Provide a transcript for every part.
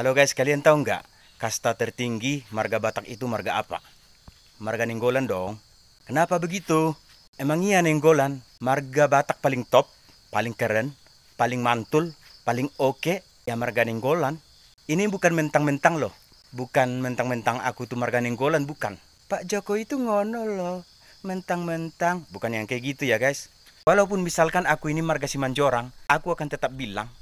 Halo guys, kalian tahu nggak kasta tertinggi marga Batak itu marga apa? Marga Nenggolan dong. Kenapa begitu? Emang iya Nenggolan, marga Batak paling top, paling keren, paling mantul, paling oke okay, ya marga Nenggolan. Ini bukan mentang-mentang loh. Bukan mentang-mentang aku tuh marga Nenggolan, bukan. Pak Joko itu ngono loh. Mentang-mentang. Bukan yang kayak gitu ya guys. Walaupun misalkan aku ini marga Simanjorang, aku akan tetap bilang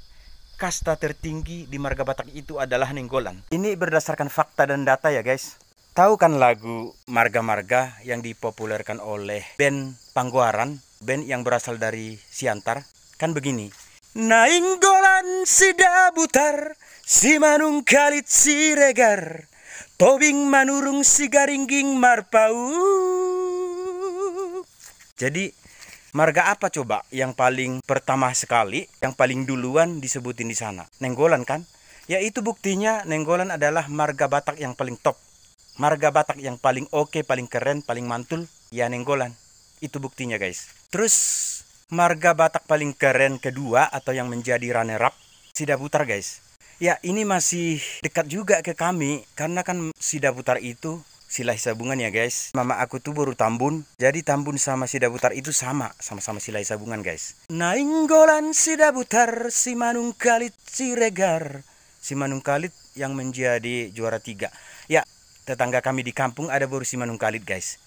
kasta tertinggi di marga Batak itu adalah nenggolan. Ini berdasarkan fakta dan data ya guys. Tahu kan lagu marga-marga yang dipopulerkan oleh band Pangguaran, band yang berasal dari Siantar? Kan begini. Nainggolan si dabutar, si manung kalit si regar, tobing manurung si garingging marpau. Jadi Marga apa coba yang paling pertama sekali, yang paling duluan disebutin di sana? Nenggolan kan? Ya itu buktinya Nenggolan adalah marga Batak yang paling top. Marga Batak yang paling oke, paling keren, paling mantul, ya Nenggolan. Itu buktinya guys. Terus marga Batak paling keren kedua atau yang menjadi runner up, Sida Sidaputar guys. Ya ini masih dekat juga ke kami karena kan Sida Sidaputar itu sila sabungan ya guys mama aku tuh baru tambun jadi tambun sama sidabutar itu sama sama-sama sila sabungan guys nainggolan sidabutar si manung kalit siregar si manung kalit yang menjadi juara tiga ya tetangga kami di kampung ada baru si manung kalit guys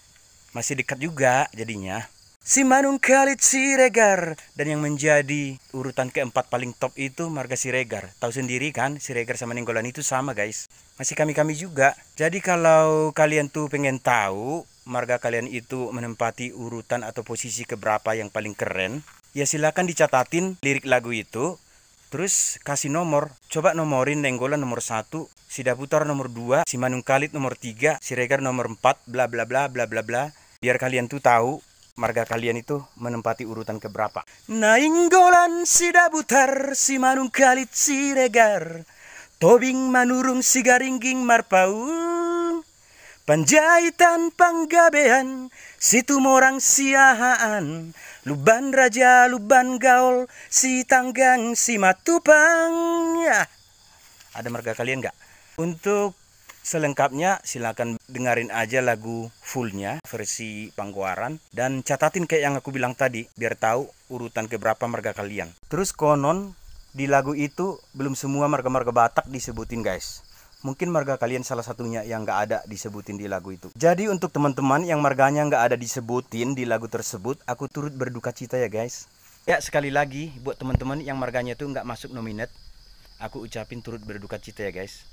masih dekat juga jadinya Si Manung Khalid Siregar dan yang menjadi urutan keempat paling top itu marga Siregar. Tahu sendiri kan Siregar sama Nenggolan itu sama guys. Masih kami-kami juga. Jadi kalau kalian tuh pengen tahu marga kalian itu menempati urutan atau posisi keberapa yang paling keren, ya silakan dicatatin lirik lagu itu. Terus kasih nomor, coba nomorin Nenggolan nomor 1, Sidaputar nomor 2, Simanung Khalid nomor 3, Siregar nomor 4, bla bla bla bla bla bla. Biar kalian tuh tahu marga kalian itu menempati urutan keberapa? Nainggolan si dabutar si manung kalit si regar Tobing manurung si garingging marpau Panjaitan panggabean situ morang siahaan Luban raja luban gaul si tanggang si matupang ya. Ada marga kalian nggak? Untuk Selengkapnya silakan dengerin aja lagu fullnya versi Pangguaran dan catatin kayak yang aku bilang tadi biar tahu urutan keberapa marga kalian. Terus konon di lagu itu belum semua marga-marga Batak disebutin guys. Mungkin marga kalian salah satunya yang gak ada disebutin di lagu itu. Jadi untuk teman-teman yang marganya gak ada disebutin di lagu tersebut, aku turut berduka cita ya guys. Ya sekali lagi buat teman-teman yang marganya tuh gak masuk nominat, aku ucapin turut berduka cita ya guys.